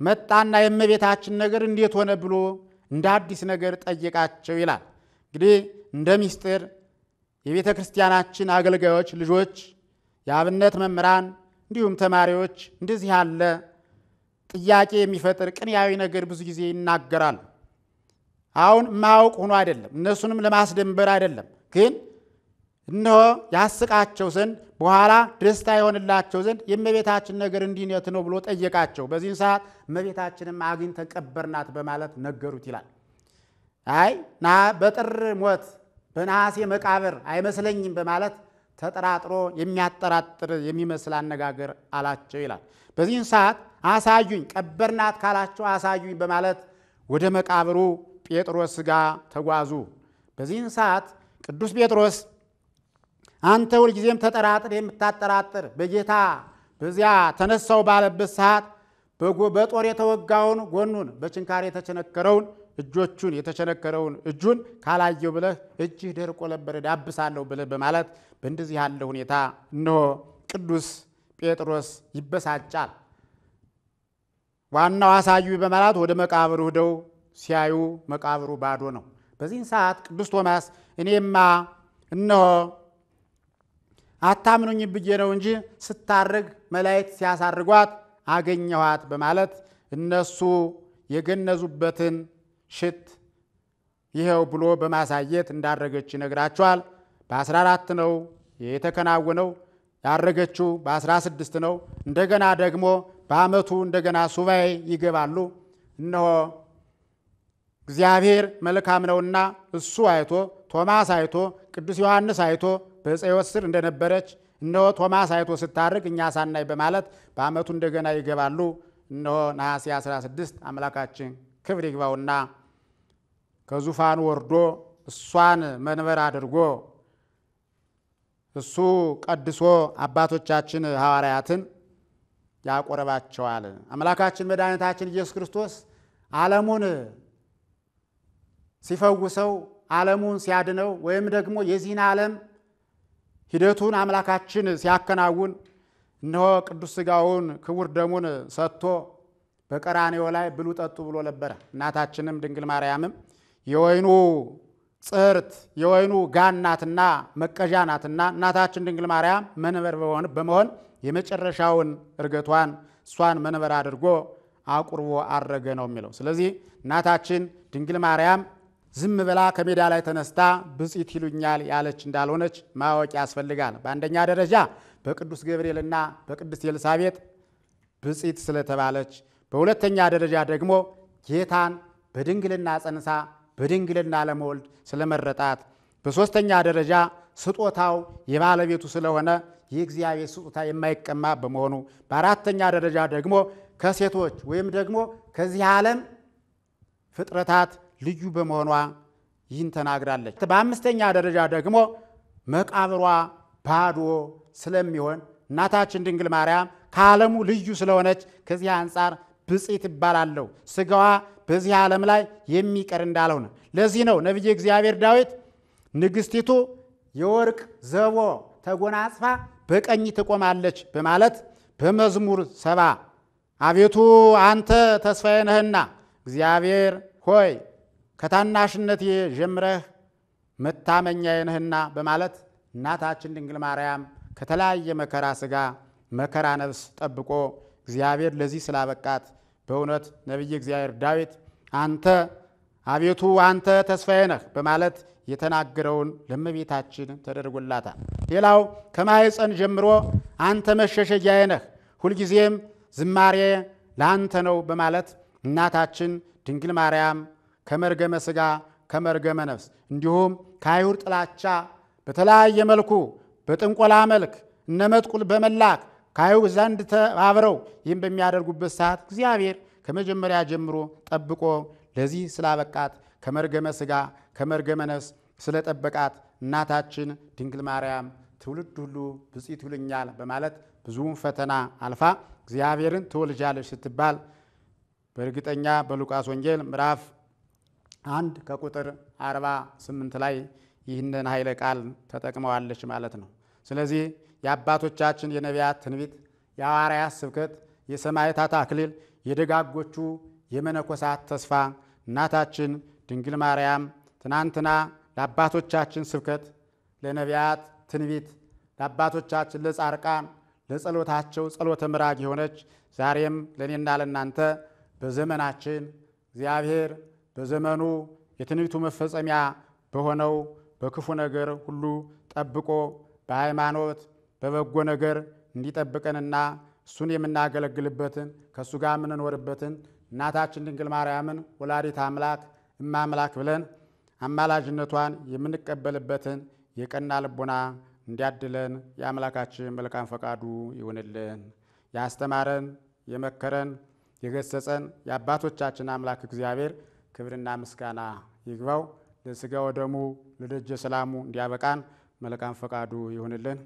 መጣና የእመቤታችን ነገር እንዴት ሆነ ብሎ እንደ አዲስ ነገር ጠየቃቸው ይላል። እንግዲህ እንደ ምስጢር የቤተ ክርስቲያናችን አገልጋዮች ልጆች፣ የአብነት መምህራን እንዲሁም ተማሪዎች እንደዚህ ያለ ጥያቄ የሚፈጥር ቅንያዊ ነገር ብዙ ጊዜ ይናገራሉ። አሁን ማወቅ ሆኖ አይደለም፣ እነሱንም ለማስደንበር አይደለም ግን እነሆ ያስቃቸው ዘንድ በኋላ ደስታ የሆንላቸው ዘንድ የእመቤታችን ነገር እንዲነት ነው ብሎ ጠየቃቸው። በዚህን ሰዓት እመቤታችንም አግኝተን ቀበርናት በማለት ነገሩት ይላል። አይ ና በጥር ሞት በነሐሴ መቃብር አይመስለኝም በማለት ተጠራጥሮ የሚያጠራጥር የሚመስል አነጋገር አላቸው ይላል። በዚህን ሰዓት አሳዩኝ ቀበርናት ካላቸው አሳዩኝ በማለት ወደ መቃብሩ ጴጥሮስ ጋር ተጓዙ። በዚህን ሰዓት ቅዱስ ጴጥሮስ አንተ ሁልጊዜም ተጠራጥር የምታጠራጥር በጌታ በዚያ ተነሳው ባለበት ሰዓት በጦር የተወጋውን ጎኑን በችንካር የተቸነከረውን እጆቹን የተቸነከረውን እጁን ካላየው ብለህ እጅህ ደርቆ ነበር ዳብሳለሁ ብለህ በማለት በእንደዚህ ያለ ሁኔታ እነሆ ቅዱስ ጴጥሮስ ይበሳጫል። ዋናው አሳዩ በማለት ወደ መቃብሩ ሂደው ሲያዩ መቃብሩ ባዶ ነው። በዚህን ሰዓት ቅዱስ ቶማስ እኔማ እነሆ አታምኑኝ ብዬ ነው እንጂ ስታርግ መላእክት ሲያሳርጓት አገኘኋት በማለት እነሱ የገነዙበትን ሽት ይኸው ብሎ በማሳየት እንዳረገች ይነግራቸዋል። በ14 ነው የተከናወነው። ያረገችው በ16 ነው። እንደገና ደግሞ በዓመቱ እንደገና ሱባኤ ይገባሉ። እነሆ እግዚአብሔር መልካም ነውና እሱ አይቶ ቶማስ አይቶ ቅዱስ ዮሐንስ አይቶ በፀዮት ስር እንደነበረች እነሆ ቶማስ አይቶ ስታርግ እኛ ሳናይ በማለት በዓመቱ እንደገና ይገባሉ። እነሆ ነሐሴ 16 አምላካችን ክብር ይግባውና ከዙፋን ወርዶ እሷን መንበር አድርጎ እሱ ቀድሶ አባቶቻችን ሐዋርያትን ያቆረባቸዋል። አምላካችን መድኃኒታችን ኢየሱስ ክርስቶስ ዓለሙን ሲፈውሰው ዓለሙን ሲያድነው ወይም ደግሞ የዚህን ዓለም ሂደቱን አምላካችን ሲያከናውን እነሆ ቅዱስ ሥጋውን ክቡር ደሙን ሰጥቶ በቀራኔው ላይ ብሉ ጠጡ ብሎ ነበረ። እናታችንም ድንግል ማርያምም የወይኑ ጽርት የወይኑ ጋናትና መቀዣ ናትና እናታችን ድንግል ማርያም መንበር በመሆን የመጨረሻውን እርገቷን እሷን መንበር አድርጎ አቁርቦ አረገ ነው የሚለው። ስለዚህ እናታችን ድንግል ማርያም ዝም ብላ ከሜዳ ላይ ተነስታ ብፅዕት ይሉኛል ያለች እንዳልሆነች ማወቅ ያስፈልጋል። በአንደኛ ደረጃ በቅዱስ ገብርኤልና በቅድስት ኤልሳቤጥ ብፅዕት ስለተባለች፣ በሁለተኛ ደረጃ ደግሞ ጌታን በድንግልና ጸንሳ በድንግልና ለመወልድ ስለመረጣት፣ በሦስተኛ ደረጃ ስጦታው የባለቤቱ ስለሆነ የእግዚአብሔር ስጦታ የማይቀማ በመሆኑ፣ በአራተኛ ደረጃ ደግሞ ከሴቶች ወይም ደግሞ ከዚህ ዓለም ፍጥረታት ልዩ በመሆኗ ይህን ተናግራለች። በአምስተኛ ደረጃ ደግሞ መቃብሯ ባዶ ስለሚሆን እናታችን ድንግል ማርያም ከዓለሙ ልዩ ስለሆነች ከዚህ አንጻር ብፅዕት ይባላለሁ። ስጋዋ በዚህ ዓለም ላይ የሚቀር እንዳልሆነ ለዚህ ነው ነቢየ እግዚአብሔር ዳዊት ንግሥቲቱ የወርቅ ዘቦ ተጎናጽፋ በቀኝ ትቆማለች በማለት በመዝሙር ሰባ አቤቱ አንተ ተስፋዬ ነህና እግዚአብሔር ሆይ ከታናሽነት ጀምረህ መታመኛዬ ነህና በማለት እናታችን ድንግል ማርያም ከተለያየ መከራ ስጋ መከራ ነፍስ ጠብቆ እግዚአብሔር ለዚህ ስላበቃት በእውነት ነቢይ እግዚአብሔር ዳዊት አንተ አቤቱ አንተ ተስፋዬ ነህ በማለት የተናገረውን ለመቤታችን ተደርጎላታል። ሌላው ከማኅፀን ጀምሮ አንተ መሸሸጊያዬ ነህ፣ ሁልጊዜም ዝማሬ ለአንተ ነው በማለት እናታችን ድንግል ማርያም ከመርገመ ሥጋ ከመርገመ ነፍስ እንዲሁም ከአይሁድ ጥላቻ በተለያየ መልኩ በጥንቆላ መልክ እነመጥቁል በመላክ ከአይሁድ ዘንድ ተባብረው ይህም በሚያደርጉበት ሰዓት እግዚአብሔር ከመጀመሪያ ጀምሮ ጠብቆ ለዚህ ስላበቃት ከመርገመ ሥጋ ከመርገመ ነፍስ ስለጠበቃት እናታችን ድንግል ማርያም ትውልድ ሁሉ ብፅዕት ይሉኛል በማለት ብዙውን ፈተና አልፋ እግዚአብሔርን ትወልጃለች ስትባል በእርግጠኛ በሉቃስ ወንጌል ምዕራፍ አንድ ከቁጥር 48 ላይ ይህንን ኃይለ ቃል ተጠቅመዋለች ማለት ነው። ስለዚህ የአባቶቻችን የነቢያት ትንቢት፣ የሐዋርያት ስብከት፣ የሰማዕታት አክሊል፣ የደጋጎቹ የመነኮሳት ተስፋ እናታችን ድንግል ማርያም ትናንትና ለአባቶቻችን ስብከት፣ ለነቢያት ትንቢት፣ ለአባቶቻችን ለጻርቃን ለጸሎታቸው ጸሎተ ምራግ የሆነች ዛሬም ለእኔና ለእናንተ በዘመናችን እግዚአብሔር በዘመኑ የትንቢቱ መፈጸሚያ በሆነው በክፉ ነገር ሁሉ ጠብቆ በሃይማኖት በበጎ ነገር እንዲጠብቀንና እሱን የምናገለግልበትን ከእሱ ጋር የምንኖርበትን እናታችን ድንግል ማርያምን ወላዲት አምላክ እማምላክ ብለን አማላጅነቷን የምንቀበልበትን የቀና ልቦና እንዲያድለን የአምላካችን መልካም ፈቃዱ ይሁንልን። ያስተማረን የመከረን የገሰጸን የአባቶቻችን አምላክ እግዚአብሔር ክብርና ምስጋና ይግባው። ለስጋው ወደሙ ለደጀ ሰላሙ እንዲያበቃን መልካም ፈቃዱ ይሁንልን።